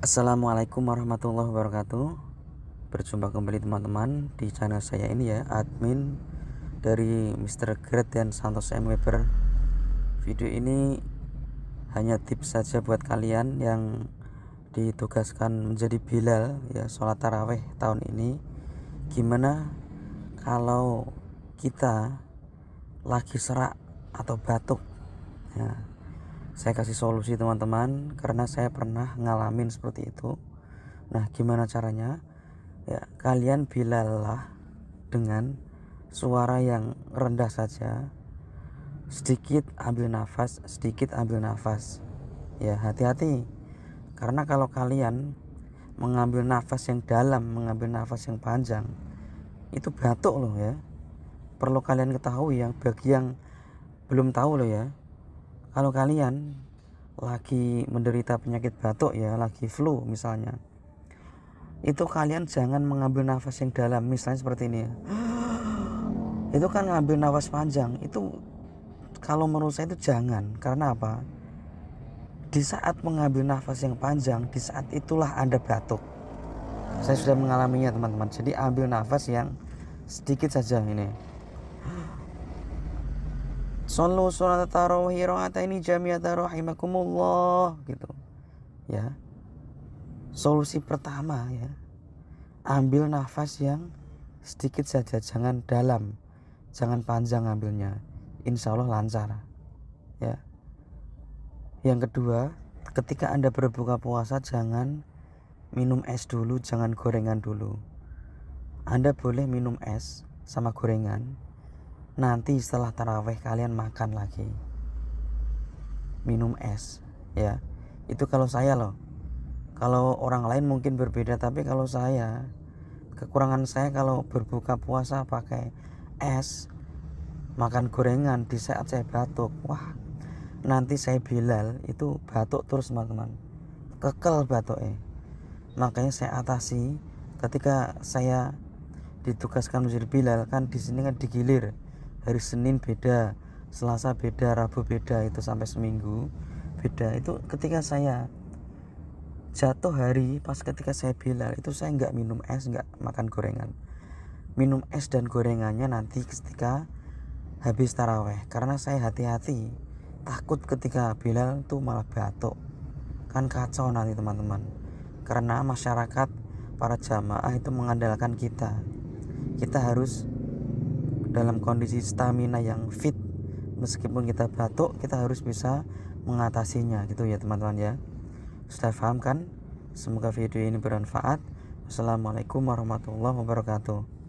Assalamualaikum warahmatullahi wabarakatuh Berjumpa kembali teman-teman di channel saya ini ya Admin dari Mr. Gret dan Santos M. Weber Video ini hanya tips saja buat kalian yang ditugaskan menjadi Bilal ya sholat taraweh tahun ini Gimana kalau kita lagi serak atau batuk ya saya kasih solusi teman-teman karena saya pernah ngalamin seperti itu nah gimana caranya ya kalian bilalah dengan suara yang rendah saja sedikit ambil nafas sedikit ambil nafas ya hati-hati karena kalau kalian mengambil nafas yang dalam mengambil nafas yang panjang itu batuk loh ya perlu kalian ketahui yang bagi yang belum tahu loh ya kalau kalian lagi menderita penyakit batuk ya lagi flu misalnya itu kalian jangan mengambil nafas yang dalam misalnya seperti ini ya itu kan ngambil nafas panjang itu kalau menurut saya itu jangan karena apa di saat mengambil nafas yang panjang di saat itulah anda batuk saya sudah mengalaminya teman-teman jadi ambil nafas yang sedikit saja ini Sallu salat tarawih ini jami'ata rahimakumullah gitu. Ya. Solusi pertama ya. Ambil nafas yang sedikit saja, jangan dalam. Jangan panjang ambilnya. Insya Allah lancar. Ya. Yang kedua, ketika Anda berbuka puasa jangan minum es dulu, jangan gorengan dulu. Anda boleh minum es sama gorengan, nanti setelah taraweh kalian makan lagi minum es ya itu kalau saya loh kalau orang lain mungkin berbeda tapi kalau saya kekurangan saya kalau berbuka puasa pakai es makan gorengan di saat saya batuk wah nanti saya bilal itu batuk terus teman-teman kekel batuknya makanya saya atasi ketika saya ditugaskan menjadi bilal kan di sini kan digilir hari Senin beda Selasa beda Rabu beda itu sampai seminggu beda itu ketika saya jatuh hari pas ketika saya bilang itu saya nggak minum es nggak makan gorengan minum es dan gorengannya nanti ketika habis taraweh karena saya hati-hati takut ketika bilang itu malah batuk kan kacau nanti teman-teman karena masyarakat para jamaah itu mengandalkan kita kita harus dalam kondisi stamina yang fit meskipun kita batuk kita harus bisa mengatasinya gitu ya teman-teman ya sudah paham kan semoga video ini bermanfaat assalamualaikum warahmatullahi wabarakatuh